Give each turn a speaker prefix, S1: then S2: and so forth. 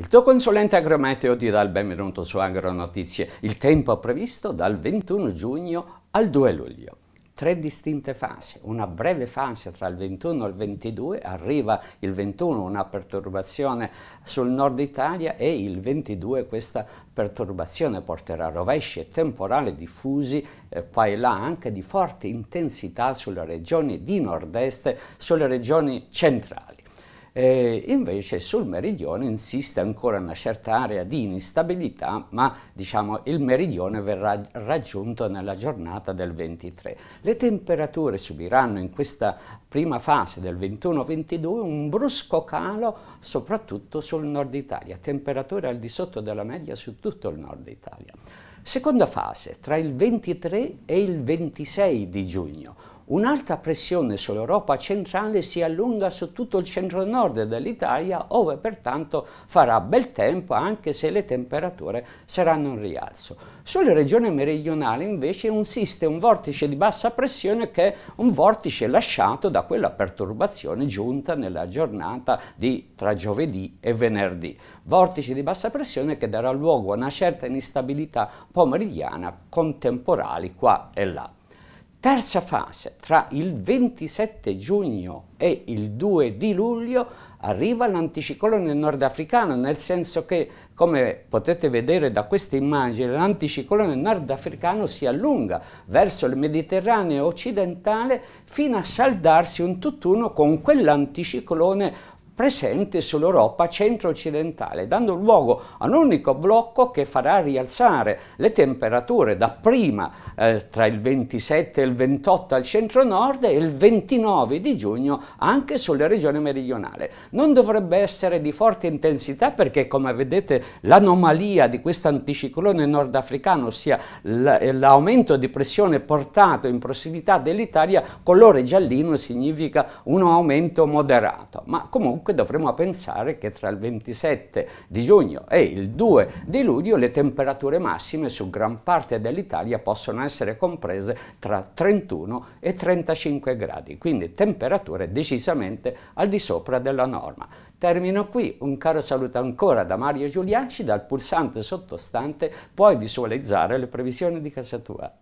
S1: Il tuo consulente agrometeo ti dà il benvenuto su Agronotizie. Il tempo previsto dal 21 giugno al 2 luglio. Tre distinte fasi, una breve fase tra il 21 e il 22, arriva il 21 una perturbazione sul nord Italia e il 22 questa perturbazione porterà rovesci e temporali diffusi eh, qua e là anche di forte intensità sulle regioni di nord-est, sulle regioni centrali eh, invece sul meridione insiste ancora una certa area di instabilità, ma diciamo, il meridione verrà raggiunto nella giornata del 23. Le temperature subiranno in questa prima fase del 21-22 un brusco calo soprattutto sul nord Italia, temperature al di sotto della media su tutto il nord Italia. Seconda fase, tra il 23 e il 26 di giugno Un'alta pressione sull'Europa centrale si allunga su tutto il centro-nord dell'Italia, ove pertanto farà bel tempo anche se le temperature saranno in rialzo. Sulle regioni meridionali invece insiste un vortice di bassa pressione che è un vortice lasciato da quella perturbazione giunta nella giornata di tra giovedì e venerdì. Vortice di bassa pressione che darà luogo a una certa instabilità pomeridiana con temporali qua e là. Terza fase, tra il 27 giugno e il 2 di luglio arriva l'anticiclone nordafricano, nel senso che, come potete vedere da questa immagine, l'anticiclone nordafricano si allunga verso il Mediterraneo occidentale fino a saldarsi un tutt'uno con quell'anticiclone presente sull'Europa centro-occidentale, dando luogo a un unico blocco che farà rialzare le temperature da prima eh, tra il 27 e il 28 al centro-nord e il 29 di giugno anche sulle regioni meridionali. Non dovrebbe essere di forte intensità perché come vedete l'anomalia di questo anticiclone nordafricano, ossia l'aumento di pressione portato in prossimità dell'Italia, colore giallino significa un aumento moderato, ma comunque comunque dovremo pensare che tra il 27 di giugno e il 2 di luglio le temperature massime su gran parte dell'Italia possono essere comprese tra 31 e 35 gradi, quindi temperature decisamente al di sopra della norma. Termino qui, un caro saluto ancora da Mario Giulianci, dal pulsante sottostante puoi visualizzare le previsioni di casa tua.